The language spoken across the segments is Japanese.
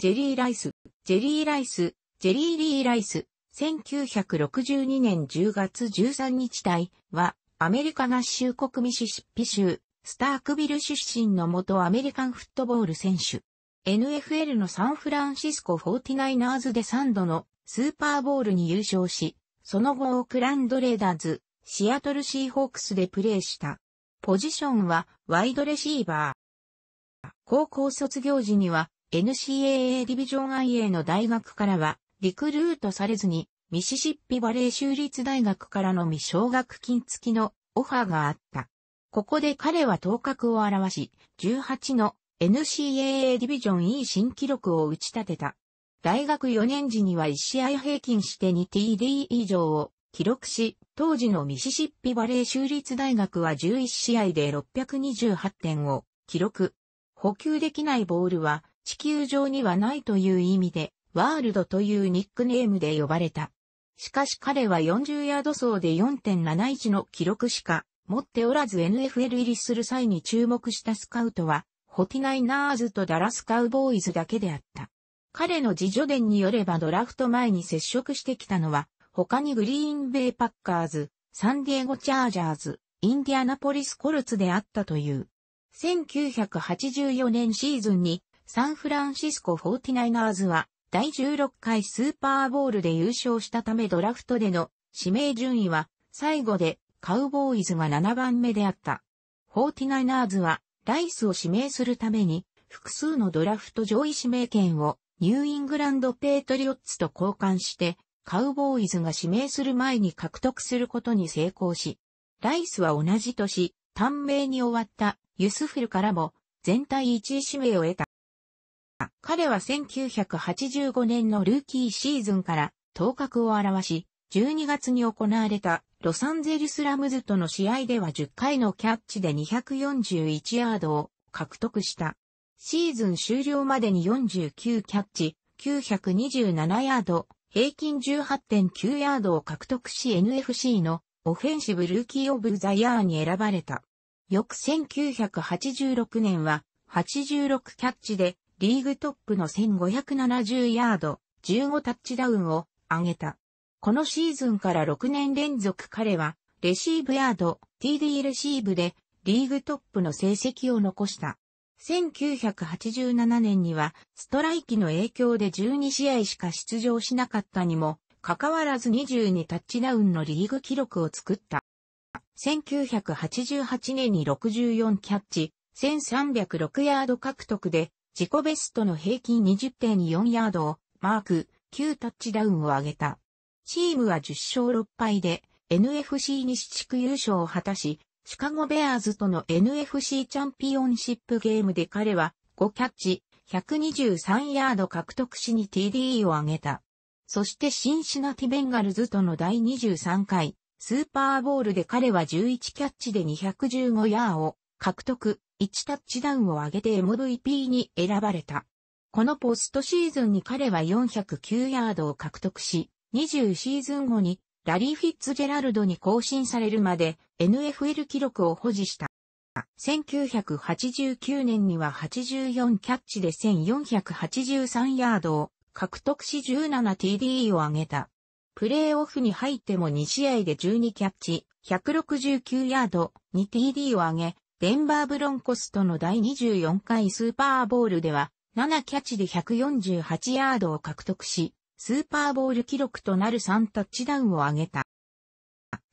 ジェリーライス、ジェリーライス、ジェリーリーライス、1962年10月13日体は、アメリカ合衆国ミシシッピ州、スタークビル出身の元アメリカンフットボール選手。NFL のサンフランシスコ 49ers で3度のスーパーボールに優勝し、その後オークランドレーダーズ、シアトルシーホークスでプレーした。ポジションはワイドレシーバー。高校卒業時には NCAA ディビジョン IA の大学からは、リクルートされずに、ミシシッピバレー州立大学からの未奨学金付きのオファーがあった。ここで彼は頭角を表し、18の NCAA ディビジョン E 新記録を打ち立てた。大学4年時には1試合平均して 2TD 以上を記録し、当時のミシシッピバレー州立大学は11試合で628点を記録。補給できないボールは地球上にはないという意味で、ワールドというニックネームで呼ばれた。しかし彼は40ヤード走で4.71の記録しか持っておらず NFL 入りする際に注目したスカウトは、ホティナイナーズとダラスカウボーイズだけであった。彼の自助伝によればドラフト前に接触してきたのは、他にグリーンベイパッカーズ、サンディエゴチャージャーズ、インディアナポリスコルツであったという。1984年シーズンにサンフランシスコ 49ers は第16回スーパーボールで優勝したためドラフトでの指名順位は最後でカウボーイズが7番目であった。49ers はライスを指名するために複数のドラフト上位指名権をニューイングランドペートリオッツと交換してカウボーイズが指名する前に獲得することに成功し、ライスは同じ年、短命に終わったユスフルからも全体1位指名を得た。彼は1985年のルーキーシーズンから頭角を現し、12月に行われたロサンゼルスラムズとの試合では10回のキャッチで241ヤードを獲得した。シーズン終了までに49キャッチ、927ヤード、平均18.9ヤードを獲得し NFC のオフェンシブルーキーオブザヤーに選ばれた。翌1986年は86キャッチでリーグトップの1570ヤード、15タッチダウンを挙げた。このシーズンから6年連続彼は、レシーブヤード、TD レシーブで、リーグトップの成績を残した。1987年には、ストライキの影響で12試合しか出場しなかったにも、かかわらず22タッチダウンのリーグ記録を作った。1988年に64キャッチ、1306ヤード獲得で自己ベストの平均20.4ヤードをマーク、9タッチダウンを挙げた。チームは10勝6敗で NFC 西地区優勝を果たし、シカゴベアーズとの NFC チャンピオンシップゲームで彼は5キャッチ、123ヤード獲得しに TD を挙げた。そしてシンシナティベンガルズとの第23回、スーパーボールで彼は11キャッチで215ヤーを獲得、1タッチダウンを上げて MVP に選ばれた。このポストシーズンに彼は409ヤードを獲得し、20シーズン後にラリー・フィッツジェラルドに更新されるまで NFL 記録を保持した。1989年には84キャッチで1483ヤードを獲得し 17TD を上げた。プレーオフに入っても2試合で12キャッチ、169ヤード、2TD を上げ、デンバーブロンコスとの第24回スーパーボールでは、7キャッチで148ヤードを獲得し、スーパーボール記録となる3タッチダウンを挙げた。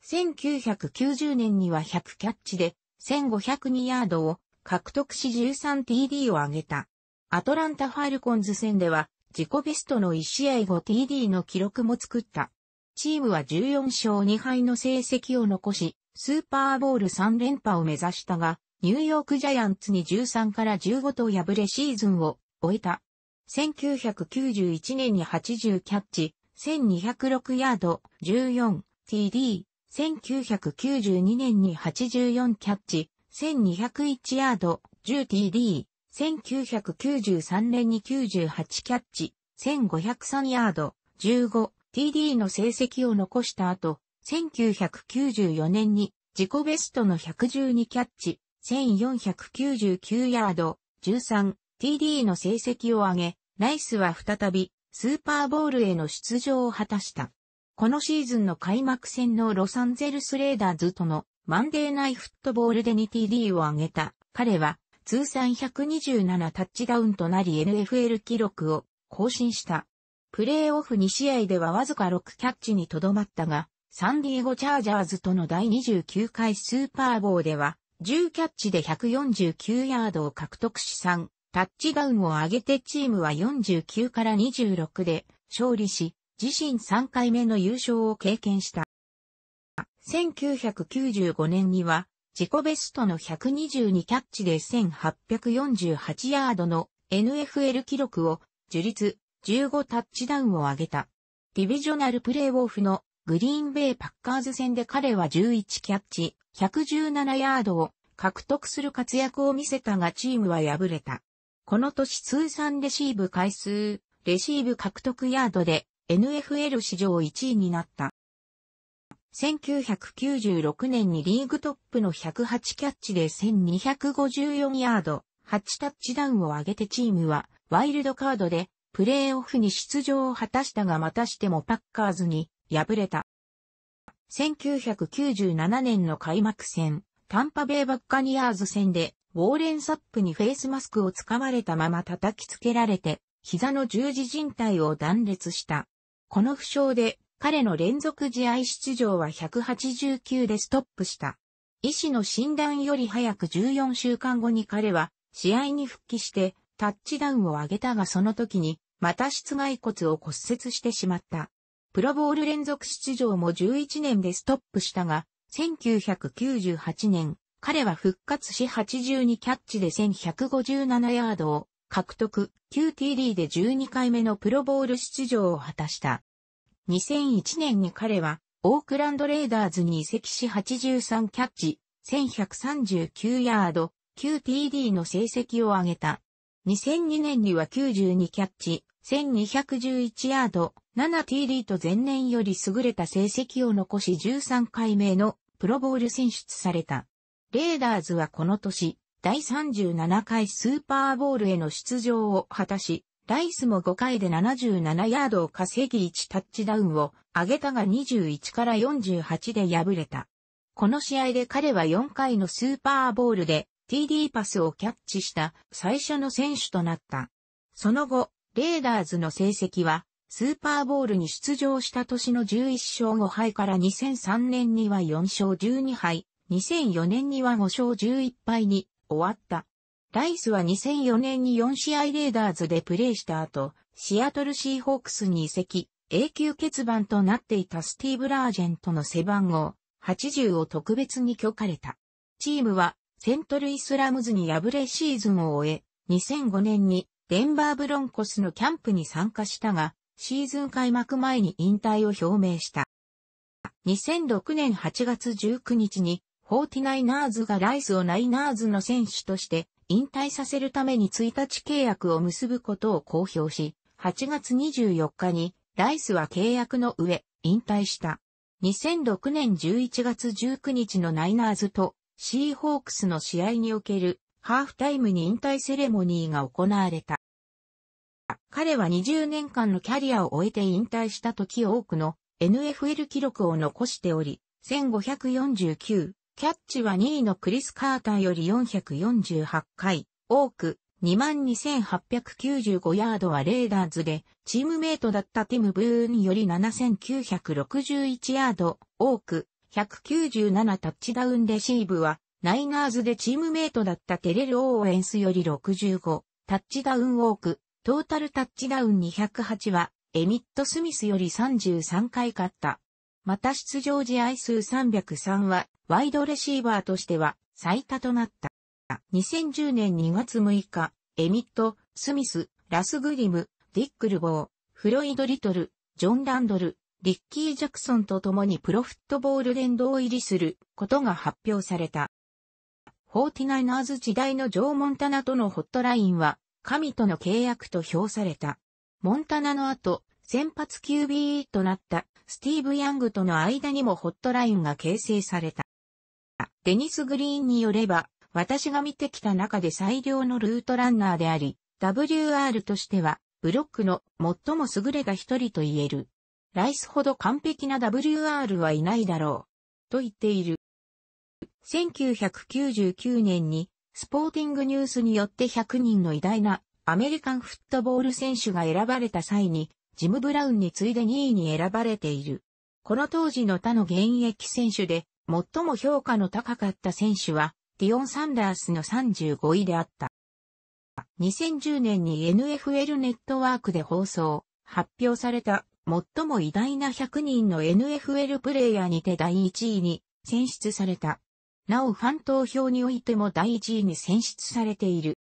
1990年には100キャッチで1502ヤードを獲得し 13TD を挙げた。アトランタ・ファルコンズ戦では自己ベストの1試合 5TD の記録も作った。チームは14勝2敗の成績を残し、スーパーボール3連覇を目指したが、ニューヨークジャイアンツに13から15と敗れシーズンを終えた。1991年に80キャッチ、1206ヤード、14TD。1992年に84キャッチ、1201ヤード、10TD。1993年に98キャッチ、1503ヤード、15TD の成績を残した後、1994年に自己ベストの112キャッチ、1499ヤード、13TD の成績を上げ、ライスは再びスーパーボールへの出場を果たした。このシーズンの開幕戦のロサンゼルスレーダーズとのマンデーナイフットボールで 2TD を上げた彼は通算127タッチダウンとなり NFL 記録を更新した。プレーオフ2試合ではわずか6キャッチにとどまったが、サンディエゴチャージャーズとの第29回スーパーボーでは、10キャッチで149ヤードを獲得し3、タッチダウンを上げてチームは49から26で勝利し、自身3回目の優勝を経験した。1995年には、自己ベストの122キャッチで1848ヤードの NFL 記録を樹立15タッチダウンを上げた。ディビジョナルプレイオフのグリーンベイパッカーズ戦で彼は11キャッチ、117ヤードを獲得する活躍を見せたがチームは敗れた。この年通算レシーブ回数、レシーブ獲得ヤードで NFL 史上1位になった。1996年にリーグトップの108キャッチで1254ヤード、8タッチダウンを上げてチームはワイルドカードでプレーオフに出場を果たしたがまたしてもパッカーズに敗れた。1997年の開幕戦、タンパベイバッカニアーズ戦で、ウォーレン・サップにフェイスマスクを掴まれたまま叩きつけられて、膝の十字靭帯を断裂した。この負傷で、彼の連続試合出場は189でストップした。医師の診断より早く14週間後に彼は、試合に復帰して、タッチダウンを上げたがその時に、また室外骨を骨折してしまった。プロボール連続出場も11年でストップしたが、1998年、彼は復活し82キャッチで1157ヤードを獲得、QTD で12回目のプロボール出場を果たした。2001年に彼は、オークランドレーダーズに移籍し83キャッチ、1139ヤード、QTD の成績を上げた。2002年には92キャッチ、1211ヤード、7T リー前年より優れた成績を残し13回目のプロボール選出された。レーダーズはこの年、第37回スーパーボールへの出場を果たし、ライスも5回で77ヤードを稼ぎ1タッチダウンを上げたが21から48で敗れた。この試合で彼は4回のスーパーボールで TD パスをキャッチした最初の選手となった。その後、レーダーズの成績はスーパーボールに出場した年の11勝5敗から2003年には4勝12敗、2004年には5勝11敗に終わった。ライスは2004年に4試合レーダーズでプレーした後、シアトルシーホークスに移籍、永久欠番となっていたスティーブ・ラージェントの背番号80を特別に許可れた。チームはセントルイスラムズに敗れシーズンを終え、2005年にデンバーブロンコスのキャンプに参加したが、シーズン開幕前に引退を表明した。2006年8月19日に、フォーティナイナーズがライスをナイナーズの選手として引退させるために1日契約を結ぶことを公表し、8月24日にライスは契約の上、引退した。2006年11月19日のナイナーズとシーホークスの試合におけるハーフタイムに引退セレモニーが行われた。彼は20年間のキャリアを終えて引退した時多くの NFL 記録を残しており、1549、キャッチは2位のクリス・カーターより448回、多く、22,895ヤードはレーダーズで、チームメイトだったティム・ブーンより7,961ヤード、多く、197タッチダウンレシーブは、ナイナーズでチームメイトだったテレル・オーエンスより65、タッチダウン多く、トータルタッチダウン208は、エミット・スミスより33回勝った。また出場試合数303は、ワイドレシーバーとしては最多となった。2010年2月6日、エミット、スミス、ラスグリム、ディック・ルボー、フロイド・リトル、ジョン・ランドル、リッキー・ジャクソンと共にプロフットボール連動入りすることが発表された。フォーティナイナーズ時代のジョー・モンタナとのホットラインは神との契約と評された。モンタナの後、先発 q b となったスティーブ・ヤングとの間にもホットラインが形成された。デニス・グリーンによれば、私が見てきた中で最良のルートランナーであり、WR としては、ブロックの最も優れた一人と言える。ライスほど完璧な WR はいないだろう。と言っている。1999年にスポーティングニュースによって100人の偉大なアメリカンフットボール選手が選ばれた際に、ジム・ブラウンに次いで2位に選ばれている。この当時の他の現役選手で、最も評価の高かった選手は、ディオン・サンダースの35位であった。2010年に NFL ネットワークで放送、発表された最も偉大な100人の NFL プレイヤーにて第1位に選出された。なおファン投票においても第1位に選出されている。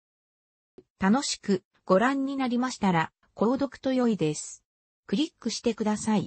楽しくご覧になりましたら、購読と良いです。クリックしてください。